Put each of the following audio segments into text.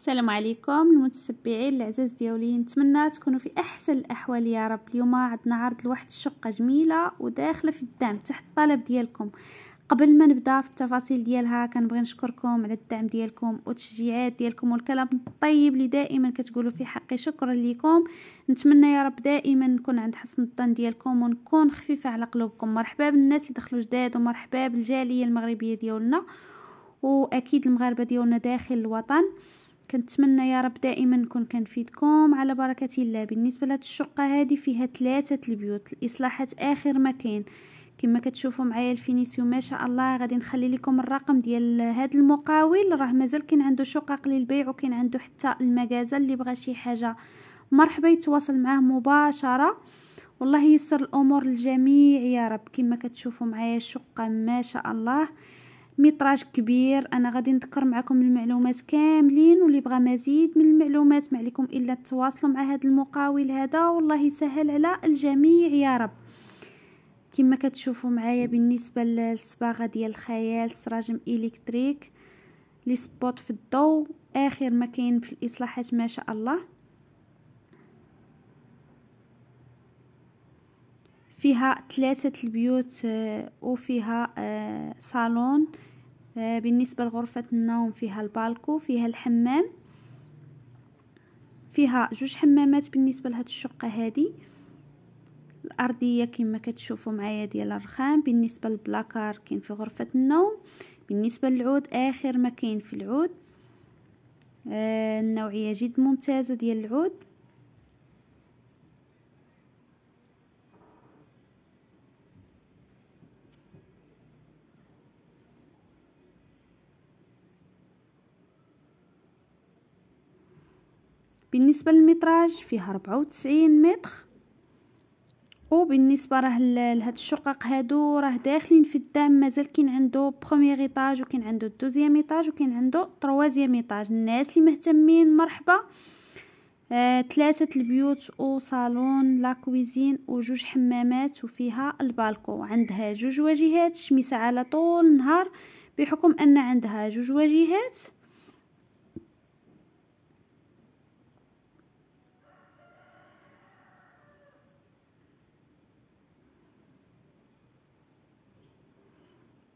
السلام عليكم المتتبعين العزاز ديالي نتمنى تكونوا في احسن الاحوال يا رب اليوم عندنا عرض لواحد الشقه جميله وداخله في الدعم تحت الطلب ديالكم قبل ما نبدا في التفاصيل ديالها كنبغي نشكركم على الدعم ديالكم والتشجيعات ديالكم والكلام الطيب اللي دائما كتقولوا في حقي شكرا لكم نتمنى يا رب دائما نكون عند حسن الظن ديالكم ونكون خفيفه على قلوبكم مرحبا بالناس اللي دخلوا جداد ومرحبا بالجاليه المغربيه ديالنا واكيد المغاربه ديالنا داخل الوطن كنتمنى يا رب دائما نكون كنفيدكم على بركه الله بالنسبه لهاد الشقه هذه فيها ثلاثه البيوت الاصلاحات اخر ما كاين كما كتشوفوا معايا الفينيسيو ما شاء الله غادي نخلي لكم الرقم ديال هذا المقاول راه مازال كاين عنده شقق للبيع وكاين عنده حتى المغازل اللي بغى شي حاجه مرحبا يتواصل معاه مباشره والله يسر الامور للجميع يا رب كما كتشوفوا معايا الشقه ما شاء الله ميطراج كبير انا غادي نذكر معكم المعلومات كاملين واللي بغى مزيد من المعلومات ما عليكم الا تواصلوا مع هذا المقاول هذا والله يسهل على الجميع يا رب كما كتشوفوا معايا بالنسبه للصباغه ديال الخيال سراجم الكتريك لي سبوت في الضوء اخر ما كاين في الاصلاحات ما شاء الله فيها ثلاثه البيوت آه، وفيها آه، صالون آه، بالنسبة لغرفة النوم فيها البالكو فيها الحمام فيها جوج حمامات بالنسبة لهاد الشقة هادي الأرضية كما كتشوفوا معايا ديال الرخام بالنسبة للبلاكار كاين في غرفة النوم بالنسبة للعود آخر ما كاين في العود آه النوعية جد ممتازة ديال العود بالنسبه للمتراج فيها 94 متر وبالنسبه راه لهاد الشقق هادو راه داخلين في الدعم مازال كاين عنده بروميير ايطاج وكاين عنده دوزيام ايطاج وكاين عنده تروازيام ايطاج الناس اللي مهتمين مرحبا آه، البيوت وصالون لا كويزين وجوج حمامات وفيها البالكو عندها جوج واجهات شمسة على طول النهار بحكم ان عندها جوج واجهات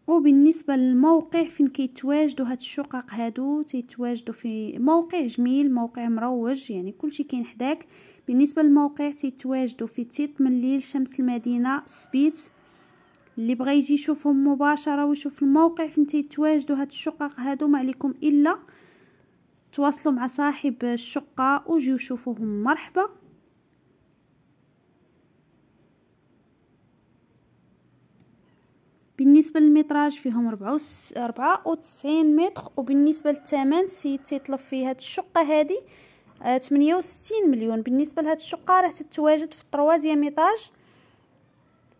وبالنسبه للموقع فين كيتواجدوا هاد الشقق هادو تيتواجدوا في موقع جميل موقع مروج يعني كلشي كاين حداك بالنسبه للموقع تيتواجدوا في تيت من الليل شمس المدينه سبيت اللي بغى يجي يشوفهم مباشره ويشوف الموقع فين تيتواجدوا هاد الشقق هادو ما عليكم الا تواصلوا مع صاحب الشقه وجيو شوفوهم مرحبا بالنسبه للمتراج فيهم ربعة متر وبالنسبه للثمن السيد تيطلب في هاد الشقه هادي آه، تمنية مليون بالنسبه لهاد الشقه راه تتواجد في الطروازيام ايطاج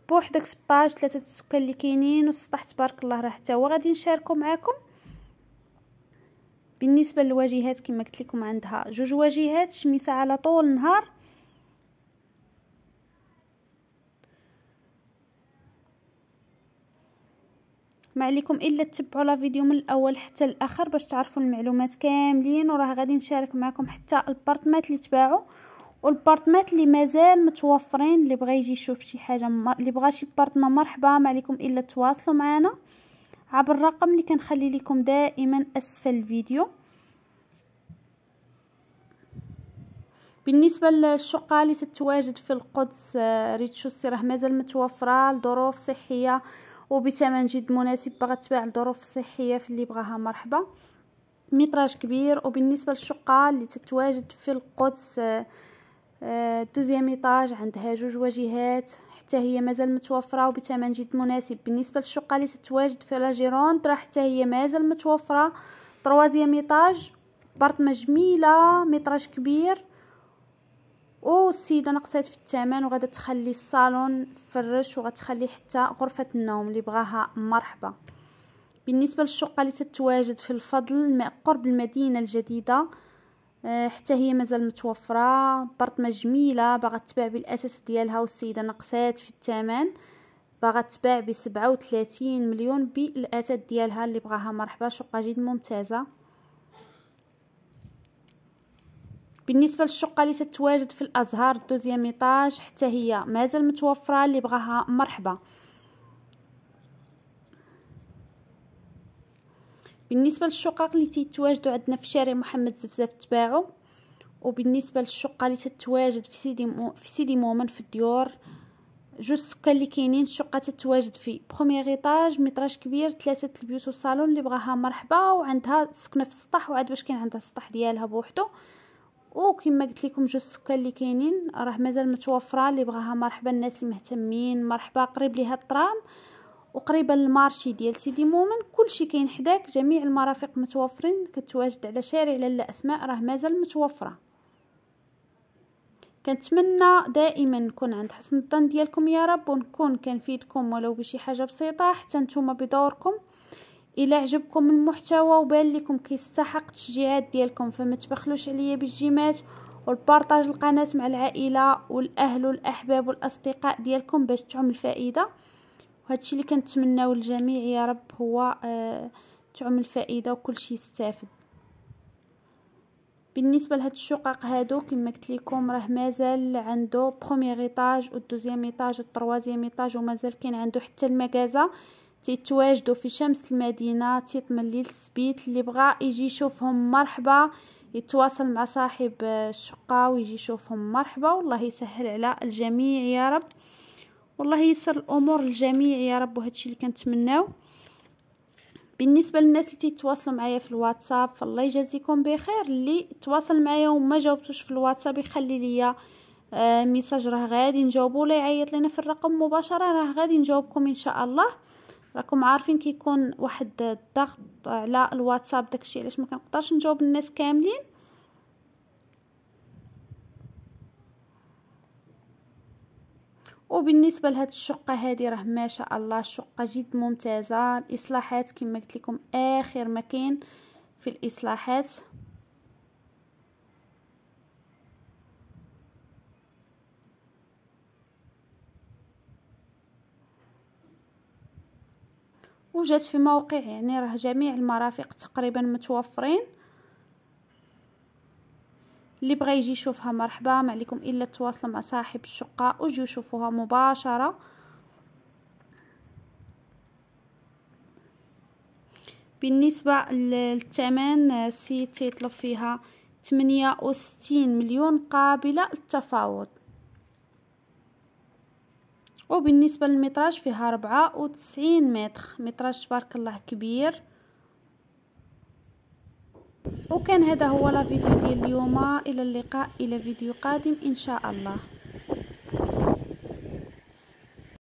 بوحدك في الطاج ثلاثه السكان اللي كاينين والسطح تبارك الله راه حتى هو غادي نشاركو معاكم بالنسبه للواجهات كما قلت لكم عندها جوج واجهات شميسه على طول النهار ما عليكم الا تتبعوا لا فيديو من الاول حتى الاخر باش تعرفوا المعلومات كاملين وراه غادي نشارك معكم حتى البارتمات اللي تباعوا والبارطمات اللي مازال متوفرين اللي بغى يجي يشوف شي حاجه مر... اللي بغى شي بارتمه مرحبا ما عليكم الا تواصلوا معنا عبر الرقم اللي كنخلي لكم دائما اسفل الفيديو بالنسبه للشقه اللي تتواجد في القدس آه، ريتشوسي راه مازال متوفره لظروف صحيه وبثمن جد مناسب باغا تباع الظروف الصحيه في اللي بغاها مرحبا متراج كبير وبالنسبه للشقه اللي تتواجد في القدس آه، آه، دوزيام ايطاج عندها جوج واجهات حتى هي مازال متوفره وبثمن جد مناسب بالنسبه للشقه اللي تتواجد في لاجيرون راه حتى هي مازال متوفره طروازيام ايطاج بارتمه جميله متراج كبير والسيده نقصات في الثمن وغادا تخلي الصالون فرش وغتخلي حتى غرفه النوم اللي بغاها مرحبا بالنسبه للشقه اللي تتواجد في الفضل قرب المدينه الجديده آه، حتى هي مازال متوفره برطمه جميله باغا تباع بالاساس ديالها والسيده نقصات في الثمن باغا تباع ب 37 مليون بالاتات ديالها اللي بغاها مرحبا شقه جد ممتازه بالنسبه للشقه اللي تتواجد في الازهار الدوزيام ايطاج حتى هي مازال متوفره اللي بغاها مرحبا بالنسبه للشقق اللي تتواجدوا عندنا في شارع محمد زفزاف تباعو وبالنسبه للشقه اللي تتواجد في سيدي مو في سيدي مومن في الديور جوج السكان اللي كاينين الشقه تتواجد في بروميير ايطاج ميطراج كبير ثلاثه البيوت وصالون اللي بغاها مرحبا وعندها سكنه في السطح وعاد باش كاين عندها السطح ديالها بوحدو وكما قلت لكم جوج السكان اللي كاينين راه مازال متوفره اللي بغاها مرحبا الناس المهتمين مرحبا قريب ليها الطرام وقريبا للمارشي ديال سيدي مومن كلشي كاين حداك جميع المرافق متوفرين كتواجد على شارع لالا اسماء راه مازال متوفره كنتمنى دائما نكون عند حسن الظن ديالكم يا رب ونكون كنفيدكم ولو بشي حاجه بسيطه حتى نتوما بدوركم الى عجبكم المحتوى وبان لكم كيستحق التشجيعات ديالكم فما تبخلوش عليا بالجيمات والبارطاج القناه مع العائله والاهل والاحباب والاصدقاء ديالكم باش تعم الفائده الشيء اللي كنتمناو للجميع يا رب هو آه تعم الفائده وكل شيء يستافد بالنسبه لهاد الشقق هادو كما قلت لكم راه مازال عنده بروميير ايطاج والدوزيام ايطاج والتروازيام ايطاج ومازال كاين عنده حتى المكازه تيتواجدوا في شمس المدينه تيطمن ليل السبيت اللي بغى يجي يشوفهم مرحبا يتواصل مع صاحب الشقه ويجي يشوفهم مرحبا والله يسهل على الجميع يا رب والله يسر الامور للجميع يا رب وهادشي اللي كنتمناو بالنسبه للناس اللي تتواصلوا معايا في الواتساب فالله يجازيكم بخير اللي تواصل معايا وما جاوبتوش في الواتساب يخلي ليا آه، ميساج راه غادي نجاوبو ولا يعيط لينا في الرقم مباشره راه غادي نجاوبكم ان شاء الله راكم عارفين كيكون واحد الضغط على الواتساب داكشي علاش ما كنقدرش نجاوب الناس كاملين وبالنسبه لهاد الشقه هادي راه ما شاء الله الشقه جد ممتازه الاصلاحات كما قلت لكم اخر ما كاين في الاصلاحات وجات في موقع يعني راه جميع المرافق تقريبا متوفرين اللي بغى يجي يشوفها مرحبا ما عليكم الا تواصلوا مع صاحب الشقه وجيو شوفوها مباشره بالنسبه للثمن السيد تيطلب فيها 68 مليون قابله للتفاوض وبالنسبة للمتراج فيها ربعة وتسعين متر متراج تبارك الله كبير وكان هذا هو الفيديو ديال اليوم الى اللقاء الى فيديو قادم ان شاء الله